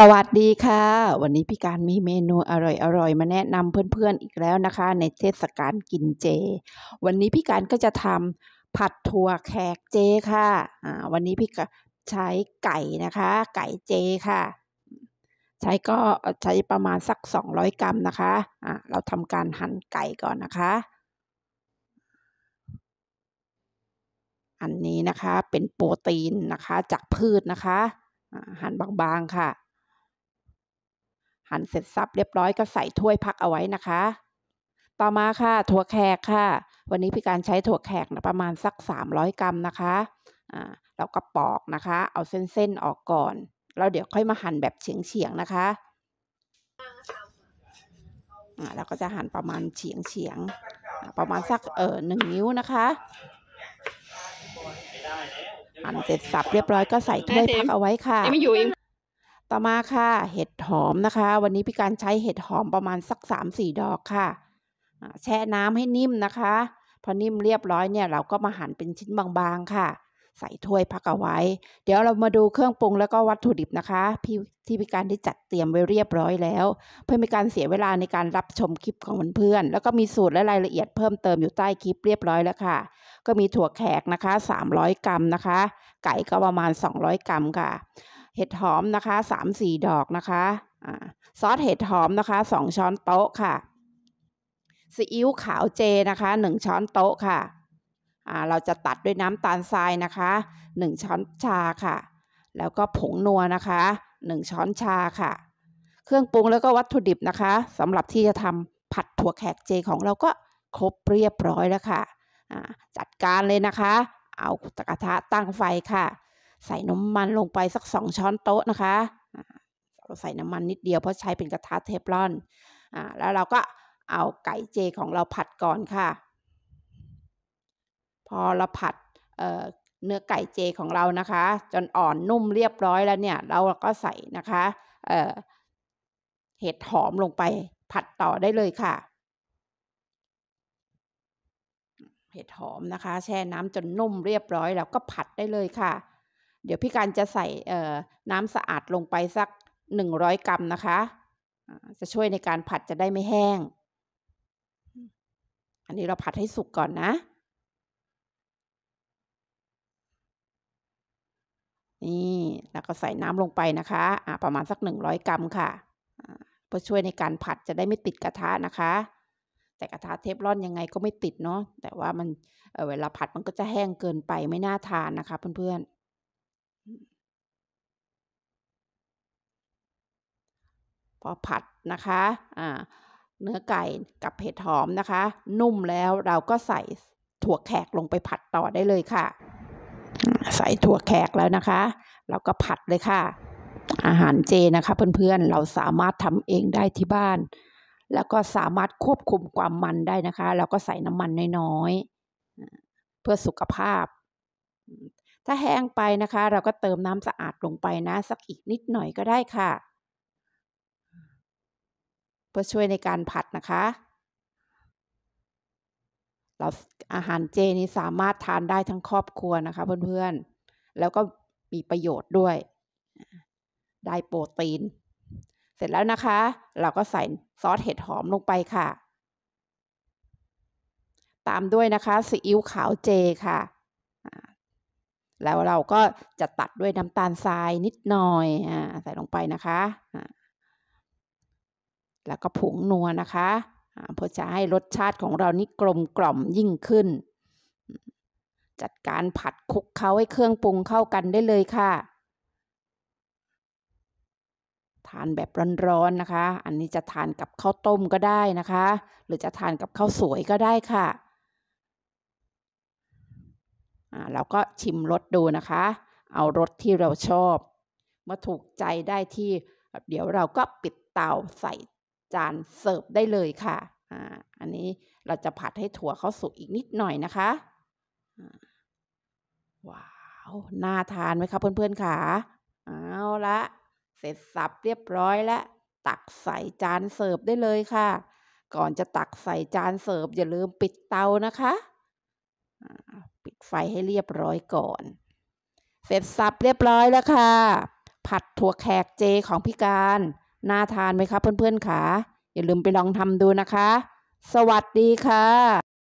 สวัสดีค่ะ วันนี้พี่การมีเมนูอร่อยอร่อยมาแนะนำเพื่อนๆอีกแล้วนะคะ ในเทศกาลกินเจ วันนี้พี่การก็จะทำผัดถั่วแขกเจค่ะวันนี้พี่ใช้ไก่นะคะ ไก่เจ ค่ะ ใช้ก็ใช้ประมาณสัก200 กรัมนะคะะเราทำการหั่นไก่ก่อนนะคะ อันนี้นะคะเป็นโปรตีนนะคะ จากพืชนะคะหั่นบางๆค่ะหั่นเสร็จสับเรียบร้อยก็ใส่ถ้วยพักเอาไว้นะคะ ต่อมาค่ะ ถั่วแขกค่ะ วันนี้พี่การใช้ถั่วแขกนะประมาณสัก300กรัมนะคะ อ่าแล้วก็ปอกนะคะ เอาเส้นๆออกก่อน เราเดี๋ยวค่อยมาหั่นแบบเฉียงๆนะคะ อ่าเราก็จะหั่นประมาณเฉียงเฉียงประมาณสักเออหนึ่งนิ้วนะคะ หั่นเสร็จสับเรียบร้อยก็ใส่ถ้วยพักเอาไว้ค่ะต่อมาค่ะเห็ดหอมนะคะ วันนี้พี่การใช้เห็ดหอมประมาณสัก3่ดอกค่ะแช่น้ำให้นิ่มนะคะ พอนิ่มเรียบร้อยเนี่ยเราก็มาหั่นเป็นชิ้นบางๆค่ะ ใส่ถ้วยพักเอาไว้ เดี๋ยวเรามาดูเครื่องปรุงแล้วก็วัตถุดิบนะคะพี่ที่พี่การได้จัดเตรียมไว้เรียบร้อยแล้ว เพื่อไม่การเสียเวลาในการรับชมคลิปของเพื่อนๆแล้วก็มีสูตรและรายละเอียดเพิ่มเติมอยู่ใต้คลิปเรียบร้อยแล้วค่ะ ก็มีถั่วแขกนะคะ 300 กรัมนะคะ ไก่ก็ประมาณ 200 กรัมค่ะเห็ดหอมนะคะสามสี่ดอกนะคะซอสเห็ดหอมนะคะสองช้อนโต๊ะค่ะซีอิ๊วขาวเจนะคะหนึ่งช้อนโต๊ะค่ะเราจะตัดด้วยน้ำตาลทรายนะคะหนึ่งช้อนชาค่ะ แล้วก็ผงนัวนะคะหนึ่งช้อนชาค่ะ เครื่องปรุงแล้วก็วัตถุดิบนะคะสำหรับที่จะทำผัดถั่วแขกเจของเราก็ครบเรียบร้อยแล้วค่ะจัดการเลยนะคะ เอากระทะตั้งไฟค่ะใส่น้ำมันลงไปสักสองช้อนโต๊ะนะคะ เราใส่น้ำมันนิดเดียวเพราะใช้เป็นกระทะเทฟลอนอ่าแล้วเราก็เอาไก่เจของเราผัดก่อนค่ะ พอเราผัดเเนื้อไก่เจของเรานะคะ จนอ่อนนุ่มเรียบร้อยแล้วเนี่ย เราก็ใส่นะคะเเห็ดหอมลงไปผัดต่อได้เลยค่ะ เห็ดหอมนะคะ แช่น้ำจนนุ่มเรียบร้อย แล้วก็ผัดได้เลยค่ะเดี๋ยวพี่การจะใส่น้ำสะอาดลงไปสัก100กรัมนะคะจะช่วยในการผัดจะได้ไม่แห้ง อันนี้เราผัดให้สุกก่อนนะ นี่แล้วก็ใส่น้ำลงไปนะคะะประมาณสัก100 กรัมค่ะเพื่อช่วยในการผัดจะได้ไม่ติดกระทะนะคะ แต่กระทะเทฟลอนยังไงก็ไม่ติดเนาะ แต่ว่ามันเเวลาผัดมันก็จะแห้งเกินไปไม่น่าทานนะคะเพื่อนๆพอผัดนะคะะเนื้อไก่กับเห็ดหอมนะคะ นุ่มแล้วเราก็ใส่ถั่วแขกลงไปผัดต่อได้เลยค่ะ ใส่ถั่วแขกแล้วนะคะ เราก็ผัดเลยค่ะ อาหารเจนะคะ เพื่อนๆเราสามารถทำเองได้ที่บ้าน แล้วก็สามารถควบคุมความมันได้นะคะ เราก็ใส่น้ำมันน้อยๆเพื่อสุขภาพ ถ้าแห้งไปนะคะ เราก็เติมน้ำสะอาดลงไปนะ สักอีกนิดหน่อยก็ได้ค่ะพื่อช่วยในการผัดนะคะ เราอาหารเจนี้สามารถทานได้ทั้งครอบครัวนะคะเพื่อนๆ แล้วก็มีประโยชน์ด้วย ได้โปรตีน เสร็จแล้วนะคะ เราก็ใส่ซอสเห็ดหอมลงไปค่ะ ตามด้วยนะคะซีอิ๊วขาวเจค่ะ แล้วเราก็จะตัดด้วยน้ำตาลทรายนิดหน่อยใส่ลงไปนะคะแล้วก็ผงนัวนะคะ เพื่อจะให้รสชาติของเรานี่กลมกล่อมยิ่งขึ้น จัดการผัดคลุกเคล้าให้เครื่องปรุงเข้ากันได้เลยค่ะ ทานแบบร้อนๆนะคะ อันนี้จะทานกับข้าวต้มก็ได้นะคะ หรือจะทานกับข้าวสวยก็ได้ค่ะเราก็ชิมรสดูนะคะ เอารสที่เราชอบเมื่อถูกใจได้ที่ เดี๋ยวเราก็ปิดเตาใส่จานเสิร์ฟได้เลยค่ะ อ่า อันนี้เราจะผัดให้ถั่วเขาสุกอีกนิดหน่อยนะคะ ว้าว น่าทานไหมคะเพื่อน ๆค่ะเอาละ เสร็จสับเรียบร้อยแล้ว ตักใส่จานเสิร์ฟได้เลยค่ะ ก่อนจะตักใส่จานเสิร์ฟอย่าลืมปิดเตานะคะ ปิดไฟให้เรียบร้อยก่อน เสร็จสับเรียบร้อยแล้วค่ะ ผัดถั่วแขกเจของพี่การน่าทานไหมคะเพื่อน ๆคาะอย่าลืมไปลองทำดูนะคะ สวัสดีค่ะ